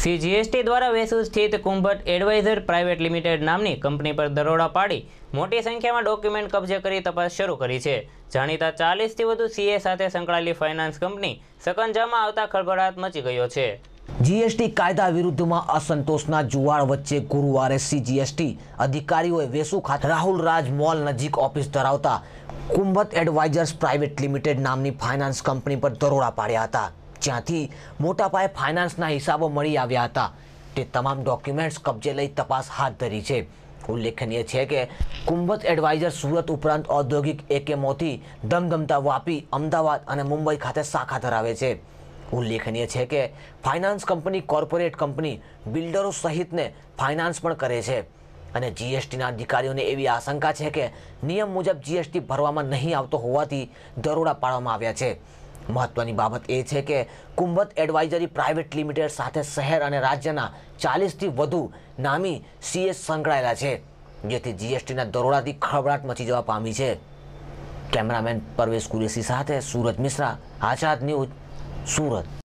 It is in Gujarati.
સીજીએસટી દ્વારા વેસુ સ્થિત કુંભટ એડવાઇઝર પ્રાઇવેટ લિમિટેડ નામની કંપની પર દરોડા પાડી મોટી સંખ્યામાં ડોક્યુમેન્ટ કબજે કરી તપાસ શરૂ કરી છે જાણીતા ચાલીસથી વધુ સીએ સાથે સંકળાયેલી ફાઇનાન્સ કંપની સકંજામાં આવતા ખળભળાટ મચી ગયો છે જીએસટી કાયદા વિરુદ્ધમાં અસંતોષના જુવાળ વચ્ચે ગુરુવારે સીજીએસટી અધિકારીઓએ વેસુ ખાતે રાહુલ રાજ મોલ નજીક ઓફિસ ધરાવતા કુંભત એડવાઇઝર્સ પ્રાઇવેટ લિમિટેડ નામની ફાઇનાન્સ કંપની પર દરોડા પાડ્યા હતા જ્યાંથી મોટા પાયે ફાઇનાન્સના હિસાબો મળી આવ્યા હતા તે તમામ ડોક્યુમેન્ટ્સ કબજે લઈ તપાસ હાથ ધરી છે ઉલ્લેખનીય છે કે કુંભત એડવાઇઝર સુરત ઉપરાંત ઔદ્યોગિક એકમોથી ધમધમતા વાપી અમદાવાદ અને મુંબઈ ખાતે શાખા ધરાવે છે ઉલ્લેખનીય છે કે ફાઇનાન્સ કંપની કોર્પોરેટ કંપની બિલ્ડરો સહિતને ફાઇનાન્સ પણ કરે છે અને જીએસટીના અધિકારીઓને એવી આશંકા છે કે નિયમ મુજબ જીએસટી ભરવામાં નહીં આવતો હોવાથી દરોડા પાડવામાં આવ્યા છે મહત્વની બાબત એ છે કે કુંભત એડવાઇઝરી પ્રાઇવેટ લિમિટેડ સાથે શહેર અને રાજ્યના ચાલીસથી વધુ નામી સીએસ સંકળાયેલા છે જેથી જીએસટીના દરોડાથી ખળબળાટ મચી જવા પામી છે કેમેરામેન પરવેશ કુરેશી સાથે સુરજ મિશ્રા આઝાદ ન્યૂઝ સુરત